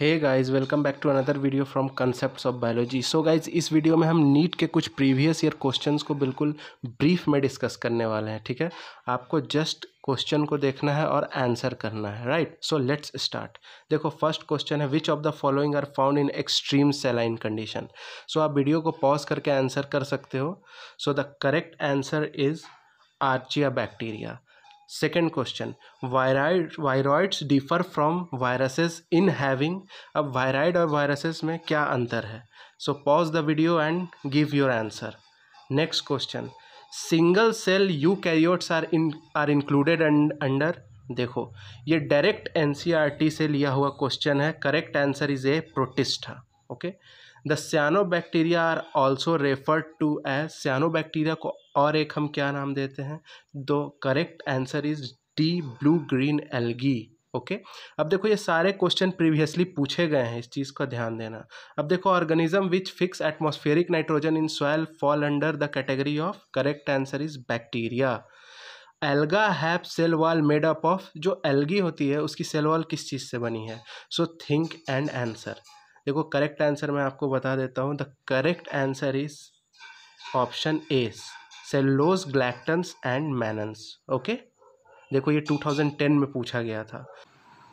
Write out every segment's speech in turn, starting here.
hey guys welcome back to another video from concepts of biology so guys इस video में हम NEET के कुछ प्रीवियस ईयर क्वेश्चंस को बिल्कुल ब्रीफ में डिस्कस करने वाले हैं ठीक है आपको जस्ट क्वेश्चन को देखना है और आंसर करना है राइट सो लेट्स स्टार्ट देखो फर्स्ट क्वेश्चन है which of the following are found in extreme saline condition so आप वीडियो को पॉज करके आंसर कर सकते हो so the correct answer is archaea bacteria second question viroid viroids differ from viruses in having अब viroid और viruses में क्या अंतर है so pause the video and give your answer next question single cell you karyotes are in are included under देखो ये direct N e से लिया हुआ क्वेश्चन है correct answer is A Protista okay the bacteria are also referred to a as bacteria को और एक हम क्या नाम देते हैं दो correct answer is D blue green algae okay अब देखो ये सारे क्वेश्चन प्रीवियसली पूछे गए हैं इस चीज़ का ध्यान देना अब देखो organism which fix atmospheric nitrogen in soil fall under the category of correct answer is bacteria alga have cell wall made up of जो एल्गी होती है उसकी सेल वॉल किस चीज़ से बनी है सो थिंक एंड आंसर देखो करेक्ट आंसर मैं आपको बता देता हूँ the correct answer is option A cellulose galactans and mannans okay देखो ये 2010 में पूछा गया था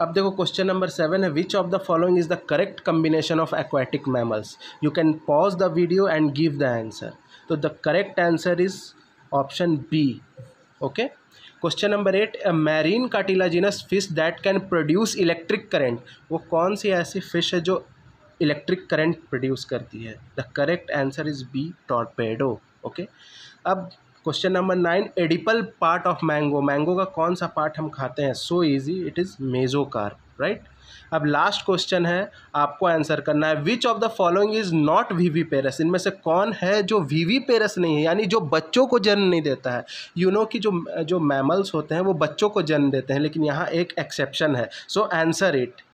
अब देखो क्वेश्चन नंबर सेवन है which of the following is the correct combination of aquatic mammals you can pause the video and give the answer तो the correct answer is option B okay question number eight marine cartilaginous fish that can produce electric current वो कौन सी ऐसी fish है जो electric current produce करती है the correct answer is B torpedo okay अब question number nine edible part of mango mango का कौन सा पार्ट हम खाते हैं so easy it is mesocarp right अब लास्ट क्वेश्चन है आपको आंसर करना है which of the following is not viviparous इनमें से कौन है जो वीवी पेरस नहीं है यानी जो बच्चों को जन्म नहीं देता है यू you नो know कि जो जो मैमल्स होते हैं वो बच्चों को जन्म देते हैं लेकिन यहाँ एक एक्सेप्शन है सो आंसर इट